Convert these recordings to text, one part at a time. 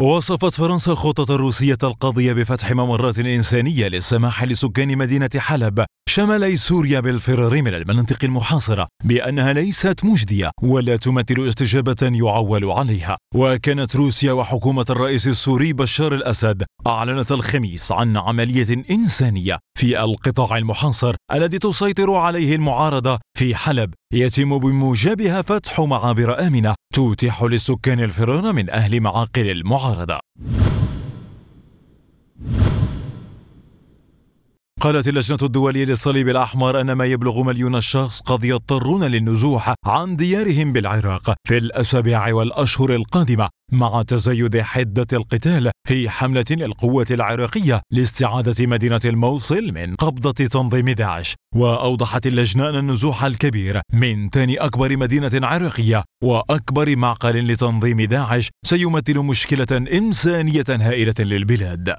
وصفت فرنسا الخطط الروسية القاضية بفتح ممرات إنسانية للسماح لسكان مدينة حلب شمالي سوريا بالفرار من المناطق المحاصرة بأنها ليست مجدية ولا تمثل استجابة يعول عليها وكانت روسيا وحكومة الرئيس السوري بشار الأسد أعلنت الخميس عن عملية إنسانية في القطاع المحاصر الذي تسيطر عليه المعارضة في حلب يتم بموجبها فتح معابر آمنة تتيح للسكان الفرار من أهل معاقل المعارضة قالت اللجنة الدولية للصليب الأحمر أن ما يبلغ مليون شخص قد يضطرون للنزوح عن ديارهم بالعراق في الأسابيع والأشهر القادمة مع تزايد حدة القتال في حملة للقوات العراقية لاستعادة مدينة الموصل من قبضة تنظيم داعش وأوضحت اللجنة أن النزوح الكبير من ثاني أكبر مدينة عراقية وأكبر معقل لتنظيم داعش سيمثل مشكلة إنسانية هائلة للبلاد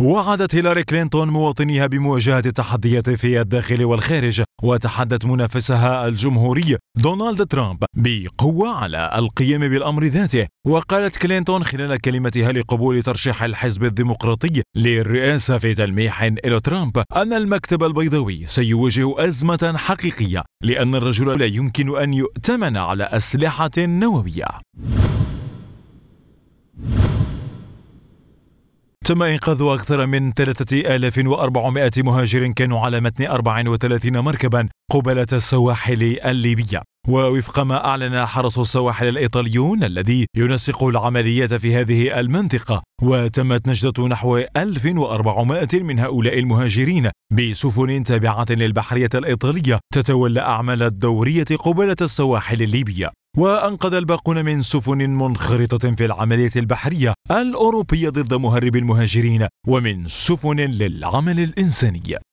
وعدت هيلاري كلينتون مواطنيها بمواجهة التحديات في الداخل والخارج وتحدت منافسها الجمهوري دونالد ترامب بقوة على القيام بالأمر ذاته وقالت كلينتون خلال كلمتها لقبول ترشيح الحزب الديمقراطي للرئاسة في تلميح إلى ترامب أن المكتب البيضاوي سيواجه أزمة حقيقية لأن الرجل لا يمكن أن يؤتمن على أسلحة نووية تم إنقاذ أكثر من 3400 مهاجر كانوا على متن 34 مركبا قبالة السواحل الليبية ووفق ما أعلن حرس السواحل الإيطاليون الذي ينسق العمليات في هذه المنطقة وتمت نجدة نحو 1400 من هؤلاء المهاجرين بسفن تابعة للبحرية الإيطالية تتولى أعمال الدورية قبالة السواحل الليبية وأنقذ الباقون من سفن منخرطة في العملية البحرية الأوروبية ضد مهرب المهاجرين ومن سفن للعمل الإنساني